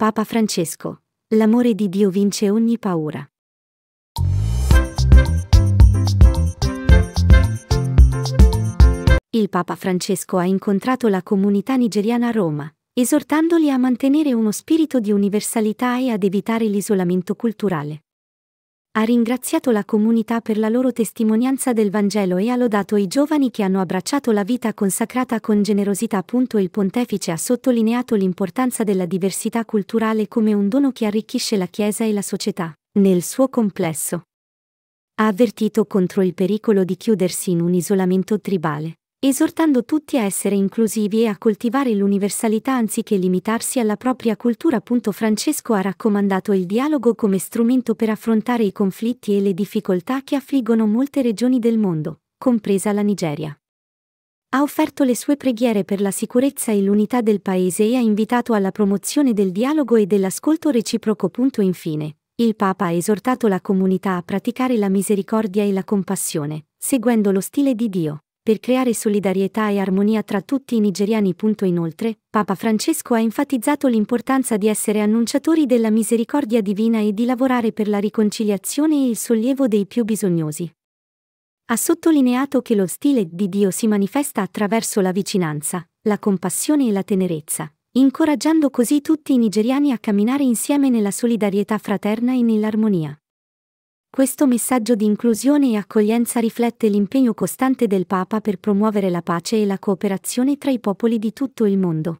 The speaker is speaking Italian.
Papa Francesco, l'amore di Dio vince ogni paura. Il Papa Francesco ha incontrato la comunità nigeriana a Roma, esortandoli a mantenere uno spirito di universalità e ad evitare l'isolamento culturale. Ha ringraziato la comunità per la loro testimonianza del Vangelo e ha lodato i giovani che hanno abbracciato la vita consacrata con generosità. Il pontefice ha sottolineato l'importanza della diversità culturale come un dono che arricchisce la Chiesa e la società, nel suo complesso. Ha avvertito contro il pericolo di chiudersi in un isolamento tribale esortando tutti a essere inclusivi e a coltivare l'universalità anziché limitarsi alla propria cultura. Francesco ha raccomandato il dialogo come strumento per affrontare i conflitti e le difficoltà che affliggono molte regioni del mondo, compresa la Nigeria. Ha offerto le sue preghiere per la sicurezza e l'unità del paese e ha invitato alla promozione del dialogo e dell'ascolto reciproco. Infine, il Papa ha esortato la comunità a praticare la misericordia e la compassione, seguendo lo stile di Dio per creare solidarietà e armonia tra tutti i nigeriani. Inoltre, Papa Francesco ha enfatizzato l'importanza di essere annunciatori della misericordia divina e di lavorare per la riconciliazione e il sollievo dei più bisognosi. Ha sottolineato che lo stile di Dio si manifesta attraverso la vicinanza, la compassione e la tenerezza, incoraggiando così tutti i nigeriani a camminare insieme nella solidarietà fraterna e nell'armonia. Questo messaggio di inclusione e accoglienza riflette l'impegno costante del Papa per promuovere la pace e la cooperazione tra i popoli di tutto il mondo.